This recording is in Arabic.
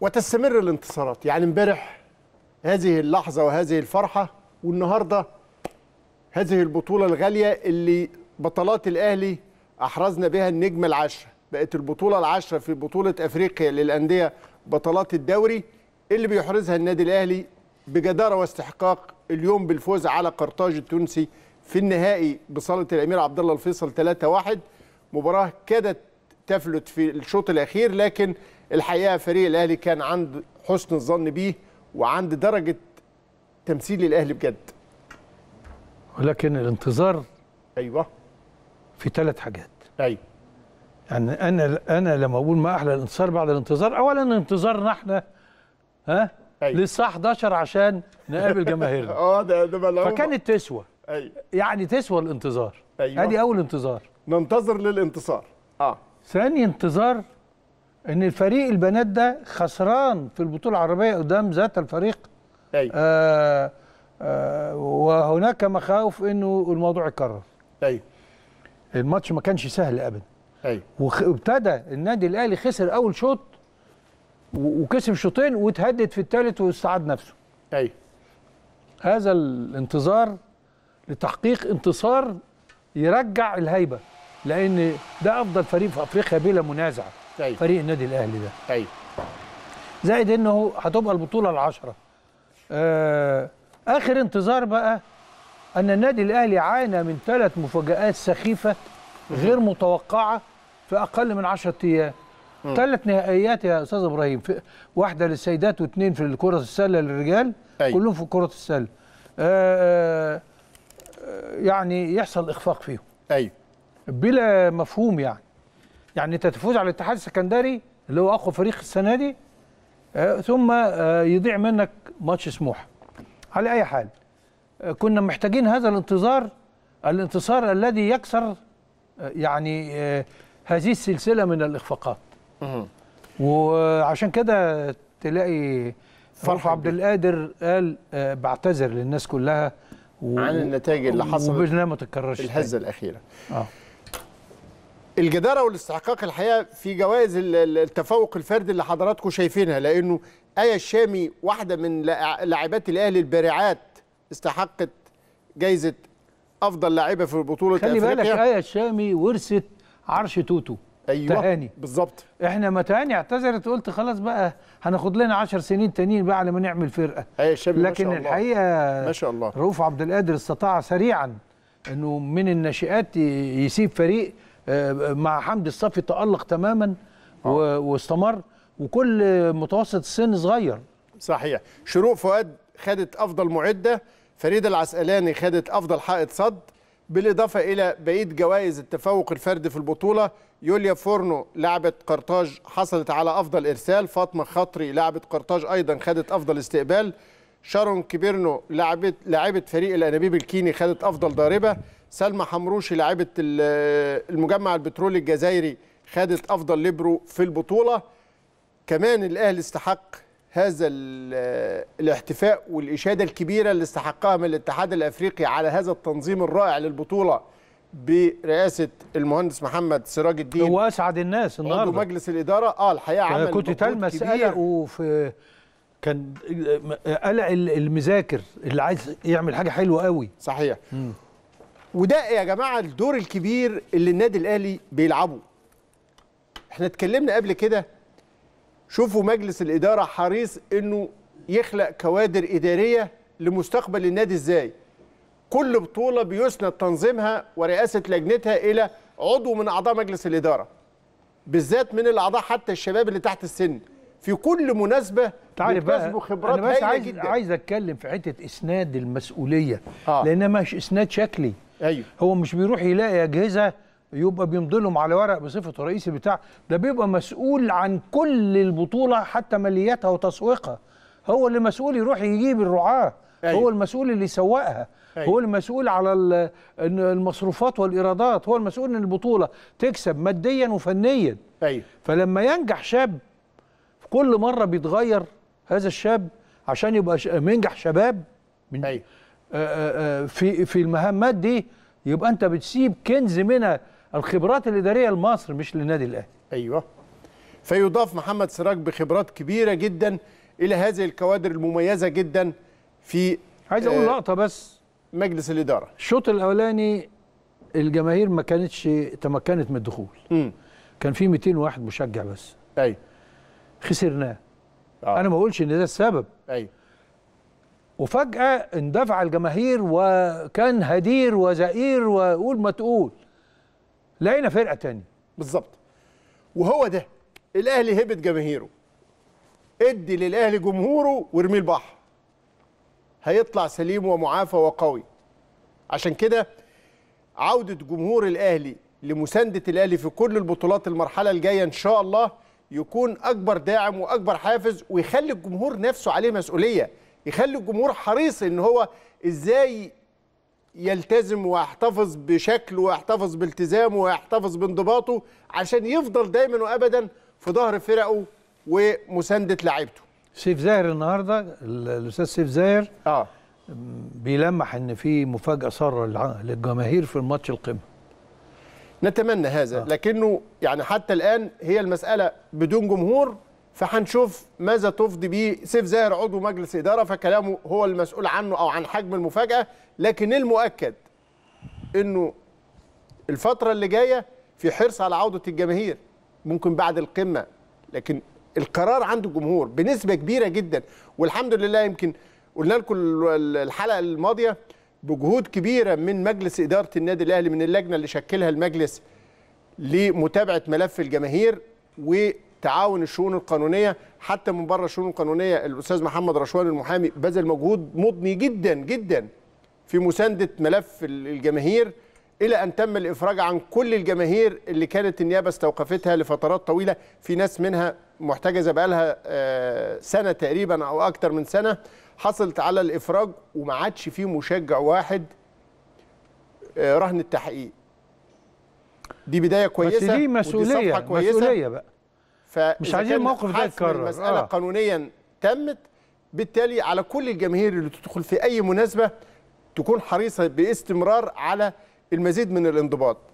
وتستمر الانتصارات يعني امبارح هذه اللحظة وهذه الفرحة والنهاردة هذه البطولة الغالية اللي بطلات الأهلي أحرزنا بها النجم العشرة بقت البطولة العشرة في بطولة أفريقيا للأندية بطلات الدوري اللي بيحرزها النادي الأهلي بجدارة واستحقاق اليوم بالفوز على قرطاج التونسي في النهائي بصالة الأمير عبد الله الفيصل 3-1 مباراة كادت تفلت في الشوط الاخير لكن الحقيقه فريق الاهلي كان عند حسن الظن بيه وعند درجه تمثيل الاهلي بجد ولكن الانتظار ايوه في ثلاث حاجات ايوه يعني انا انا لما اقول ما احلى الانتصار بعد الانتظار اولا انتظارنا احنا ها أيوة. للساعه 11 عشان نقابل جماهيرنا اه ده ده ملعوبة. فكانت تسوى أيوة. يعني تسوى الانتظار أيوة. ادي اول انتظار ننتظر للانتصار اه ثاني انتظار ان الفريق البنات ده خسران في البطوله العربيه قدام ذات الفريق ايوه آه آه وهناك مخاوف انه الموضوع يتكرر ايوه الماتش ما كانش سهل ابدا ايوه وابتدى النادي الاهلي خسر اول شوط وكسب شوطين وتهدد في الثالث واستعاد نفسه ايوه هذا الانتظار لتحقيق انتصار يرجع الهيبه لان ده افضل فريق في افريقيا بلا منازع أيوه. فريق النادي الاهلي ده ايوه زائد انه هتبقى البطوله العشره آه اخر انتظار بقى ان النادي الاهلي عانى من ثلاث مفاجات سخيفه غير متوقعه في اقل من 10 ايام ثلاث نهائيات يا استاذ ابراهيم واحده للسيدات واثنين في كره السله للرجال أيوه. كلهم في كره السله آه آه يعني يحصل اخفاق فيهم ايوه بلا مفهوم يعني يعني انت تفوز على الاتحاد السكندري اللي هو اقوى فريق السنه دي آه، ثم آه، يضيع منك ماتش سموحه على اي حال آه، كنا محتاجين هذا الانتظار الانتصار الذي يكسر يعني هذه السلسله من الاخفاقات وعشان كده تلاقي فرح عبد القادر قال بعتذر للناس كلها و... عن النتائج اللي حصلت وباذن الله ما تتكررش الهزه الاخيره اه الجداره والاستحقاق الحقيقه في جوائز التفوق الفردي اللي حضراتكم شايفينها لانه ايه الشامي واحده من لاعبات الاهلي البارعات استحقت جائزه افضل لاعبه في بطوله خلي بالك ايه الشامي ورثت عرش توتو ايوه تهاني بالظبط احنا ما تهاني اعتذرت قلت خلاص بقى هناخد لنا 10 سنين تانيين بقى على ما نعمل فرقه ايه الشامي لكن ما شاء الله. الحقيقه ما شاء الله رؤوف عبد القادر استطاع سريعا انه من الناشئات يسيب فريق آه، مع حمدي الصفي تألق تماما آه. واستمر وكل متوسط السن صغير صحيح شروق فؤاد خدت افضل معده فريد العسقلاني خدت افضل حائط صد بالاضافه الى بقيه جوائز التفوق الفردي في البطوله يوليا فورنو لعبة قرطاج حصلت على افضل ارسال فاطمه خطري لعبة قرطاج ايضا خدت افضل استقبال شارون كبيرنو لعبة, لعبة فريق الانابيب الكيني خدت افضل ضاربه سلمى حمروشي لاعبة المجمع البترولي الجزائري خدت أفضل ليبرو في البطولة كمان الأهلي استحق هذا الاحتفاء والإشادة الكبيرة اللي استحقها من الاتحاد الأفريقي على هذا التنظيم الرائع للبطولة برئاسه المهندس محمد سراج الدين هو اسعد الناس النهارده مجلس الاداره اه الحقيقه عمل كنت تلمس قلقه في كان قلق المذاكر اللي عايز يعمل حاجه حلوه قوي صحيح مم. وده يا جماعه الدور الكبير اللي النادي الاهلي بيلعبه احنا اتكلمنا قبل كده شوفوا مجلس الاداره حريص انه يخلق كوادر اداريه لمستقبل النادي ازاي كل بطوله بيسند تنظيمها ورئاسه لجنتها الى عضو من اعضاء مجلس الاداره بالذات من الاعضاء حتى الشباب اللي تحت السن في كل مناسبه تعرف بقى خبرات انا بس عايز جداً. عايز اتكلم في حته اسناد المسؤوليه آه. لان مش اسناد شكلي ايوه هو مش بيروح يلاقي اجهزه يبقى بيمضي لهم على ورق بصفته رئيسي بتاع ده بيبقى مسؤول عن كل البطوله حتى ملياتها وتسويقها هو اللي مسؤول يروح يجيب الرعاه أيوه. هو المسؤول اللي يسوقها أيوه. هو المسؤول على المصروفات والايرادات هو المسؤول ان البطوله تكسب ماديا وفنيا أيوه. فلما ينجح شاب كل مره بيتغير هذا الشاب عشان يبقى منجح شباب من أيوه. آه، آه، آه، في في المهمات دي يبقى انت بتسيب كنز من الخبرات الاداريه لمصر مش للنادي الاهلي ايوه فيضاف محمد سراج بخبرات كبيره جدا الى هذه الكوادر المميزه جدا في عايز اقول لقطه بس مجلس الاداره الشوط الاولاني الجماهير ما كانتش تمكنت من الدخول م. كان في 201 مشجع بس ايوه خسرناه آه. انا ما اقولش ان ده السبب ايوه وفجأة اندفع الجماهير وكان هدير وزئير وقول ما تقول لقينا فرقة تانية بالظبط وهو ده الأهلي هبت جماهيره ادي للأهلي جمهوره وارميه البحر هيطلع سليم ومعافى وقوي عشان كده عودة جمهور الأهلي لمساندة الأهلي في كل البطولات المرحلة الجاية إن شاء الله يكون أكبر داعم وأكبر حافز ويخلي الجمهور نفسه عليه مسؤولية يخلي الجمهور حريص ان هو ازاي يلتزم ويحتفظ بشكله ويحتفظ بالتزامه ويحتفظ بانضباطه عشان يفضل دايما وابدا في ظهر فرقه ومسانده لعيبته. سيف زاهر النهارده الاستاذ سيف زاهر اه بيلمح ان في مفاجاه ساره للجماهير في الماتش القمه. نتمنى هذا آه. لكنه يعني حتى الان هي المساله بدون جمهور فهنشوف ماذا تفضي به سيف زاهر عضو مجلس اداره فكلامه هو المسؤول عنه او عن حجم المفاجاه لكن المؤكد انه الفتره اللي جايه في حرص على عوده الجماهير ممكن بعد القمه لكن القرار عند الجمهور بنسبه كبيره جدا والحمد لله يمكن قلنا لكم الحلقه الماضيه بجهود كبيره من مجلس اداره النادي الاهلي من اللجنه اللي شكلها المجلس لمتابعه ملف الجماهير و تعاون الشؤون القانونيه حتى من بره الشؤون القانونيه الاستاذ محمد رشوان المحامي بذل مجهود مضني جدا جدا في مسانده ملف الجماهير الى ان تم الافراج عن كل الجماهير اللي كانت النيابه استوقفتها لفترات طويله في ناس منها محتجزه بقالها آه، سنه تقريبا او اكتر من سنه حصلت على الافراج وما عادش في مشجع واحد آه، رهن التحقيق دي بدايه كويسه بس دي مسؤوليه كويسة مسؤوليه بقى مش عايزين الموقف ده يتكرر المساله آه. قانونيا تمت بالتالي على كل الجماهير اللي تدخل في اي مناسبه تكون حريصه باستمرار على المزيد من الانضباط